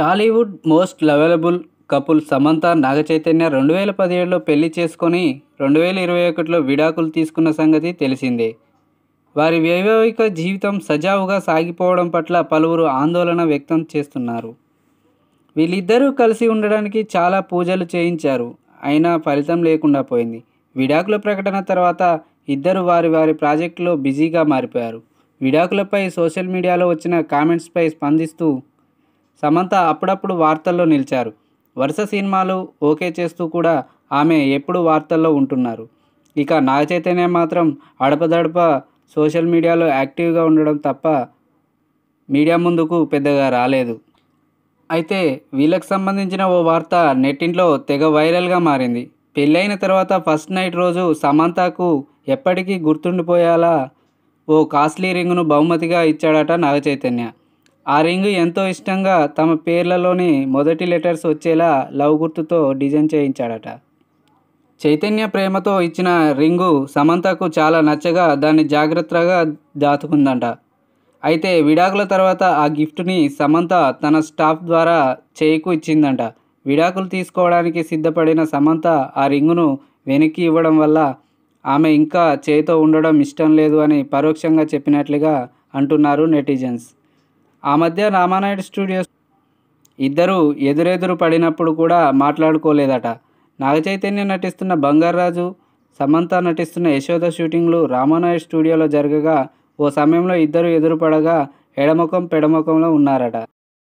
Tollywood most lovable couple Samantha Naga Chaitanya రెండు వేల పదిహేడులో పెళ్లి చేసుకొని రెండు వేల ఇరవై ఒకటిలో విడాకులు తీసుకున్న సంగతి తెలిసిందే వారి వైవాహిక జీవితం సజావుగా సాగిపోవడం పట్ల పలువురు ఆందోళన వ్యక్తం చేస్తున్నారు వీళ్ళిద్దరూ కలిసి ఉండడానికి చాలా పూజలు చేయించారు అయినా ఫలితం లేకుండా పోయింది విడాకుల ప్రకటన తర్వాత ఇద్దరు వారి వారి ప్రాజెక్టులో బిజీగా మారిపోయారు విడాకులపై సోషల్ మీడియాలో వచ్చిన కామెంట్స్పై స్పందిస్తూ సమంత అప్పుడప్పుడు వార్తల్లో నిలిచారు వరుస సినిమాలు ఓకే చేస్తూ కూడా ఆమె ఎప్పుడు వార్తల్లో ఉంటున్నారు ఇక నాగ చైతన్య మాత్రం అడపదడప సోషల్ మీడియాలో యాక్టివ్గా ఉండడం తప్ప మీడియా ముందుకు పెద్దగా రాలేదు అయితే వీళ్ళకి సంబంధించిన ఓ వార్త నెట్టింట్లో తెగ వైరల్గా మారింది పెళ్ళైన తర్వాత ఫస్ట్ నైట్ రోజు సమంతకు ఎప్పటికీ గుర్తుండిపోయేలా ఓ కాస్ట్లీ రింగును బహుమతిగా ఇచ్చాడట నాగ చైతన్య ఆ రింగ్ ఎంతో ఇష్టంగా తమ పేర్లలోని మొదటి లెటర్స్ వచ్చేలా లవ్ గుర్తుతో డిజైన్ చేయించాడట చైతన్య ప్రేమతో ఇచ్చిన రింగు సమంతకు చాలా నచ్చగా దాన్ని జాగ్రత్తగా దాచుకుందంట అయితే విడాకుల తర్వాత ఆ గిఫ్ట్ని సమంత తన స్టాఫ్ ద్వారా చేయికు ఇచ్చిందంట విడాకులు తీసుకోవడానికి సిద్ధపడిన సమంత ఆ రింగును వెనక్కి ఇవ్వడం వల్ల ఆమె ఇంకా చేతో ఉండడం ఇష్టం లేదు అని పరోక్షంగా చెప్పినట్లుగా అంటున్నారు నెటిజన్స్ ఆ మధ్య రామానాయుడు స్టూడియోస్ ఇద్దరు ఎదురెదురు పడినప్పుడు కూడా మాట్లాడుకోలేదట నాగచైతన్య నటిస్తున్న బంగారాజు సమంత నటిస్తున్న యశోద షూటింగ్లు రామానాయుడు స్టూడియోలో జరగగా ఓ సమయంలో ఇద్దరు ఎదురుపడగా ఎడముఖం పెడముఖంలో ఉన్నారట